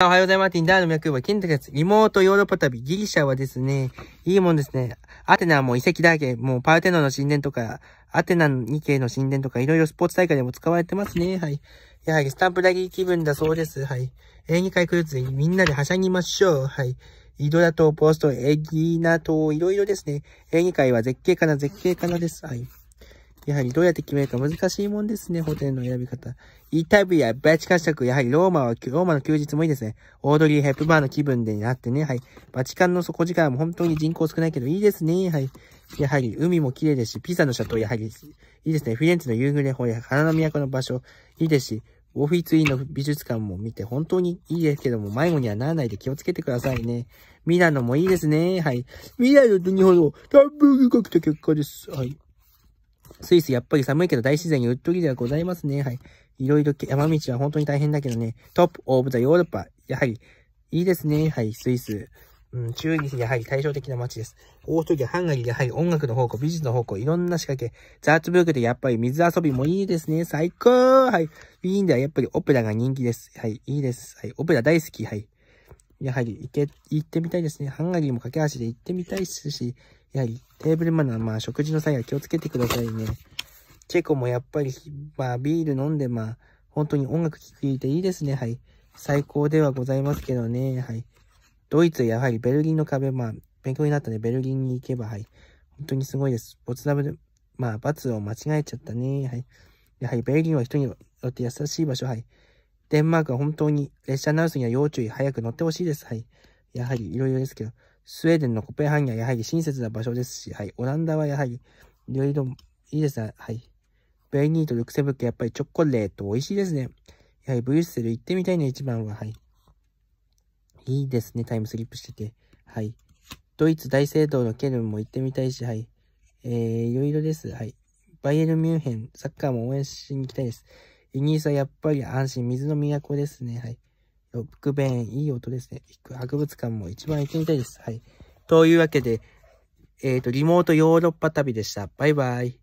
おはようございます。ティンダーの脈は金太です。リモートヨーロッパ旅、ギリシャはですね、いいもんですね。アテナはもう遺跡だらけ、もうパルテノの神殿とか、アテナ2系の神殿とか、いろいろスポーツ大会でも使われてますね。はい。やはりスタンプラリー気分だそうです。はい。演技会クルーズみんなではしゃぎましょう。はい。イドラ島、ポスト、エギーナ島、いろいろですね。演技会は絶景かな、絶景かなです。はい。やはりどうやって決めるか難しいもんですね、ホテルの選び方。イタビア、バチカン支やはりローマは、ローマの休日もいいですね。オードリー・ヘップバーの気分でなってね、はい。バチカンの底力も本当に人口少ないけどいいですね、はい。やはり海も綺麗ですし、ピザのシャトー、やはりいいですね。フィレンツェの夕暮れ方や花の都の場所、いいですし、オフィツイの美術館も見て本当にいいですけども、迷子にはならないで気をつけてくださいね。ミラノもいいですね。はい。ミラノと日本語、タンブールくと結果です。はい。スイスやっぱり寒いけど大自然にうっとりではございますね。はい。いろいろ山道は本当に大変だけどね。トップオブザヨーロッパ。やはり、いいですね。はい、スイス。うん、チューリやはり対照的な街です。オーストリア、ハンガリーやはり音楽の方向、美術の方向、いろんな仕掛け。ザーツブルクでやっぱり水遊びもいいですね。最高はい。ウィーンではやっぱりオペラが人気です。はい、いいです。はい、オペラ大好き。はい。やはり行け、行ってみたいですね。ハンガリーも架け橋で行ってみたいですし、やはりテーブルマナー、まあ食事の際は気をつけてくださいね。チェコもやっぱり、まあビール飲んで、まあ本当に音楽聴いていいですね。はい。最高ではございますけどね。はい。ドイツ、やはりベルギンの壁、まあ勉強になったね。ベルギンに行けば、はい。本当にすごいです。ボツダムで、まあ罰を間違えちゃったね。はい。やはりベルギンは人によって優しい場所、はい。デンマークは本当に列車ナウスには要注意、早く乗ってほしいです。はい。やはりいろいろですけど、スウェーデンのコペンハンゲンはやはり親切な場所ですし、はい、オランダはやはりいろいろいいですね。はい。ベイニーとルクセブック、やっぱりチョコレート美味しいですね。やはりブリュッセル行ってみたいね、一番は。はい。いいですね、タイムスリップしてて。はい。ドイツ大聖堂のケルンも行ってみたいし、はい。えー、いろいろです。はい。バイエルミュンヘン、サッカーも応援しに行きたいです。イギリスはやっぱり安心、水の都ですね。はい。ロックベーン、いい音ですね。博物館も一番行ってみたいです。はい。というわけで、えっ、ー、と、リモートヨーロッパ旅でした。バイバイ。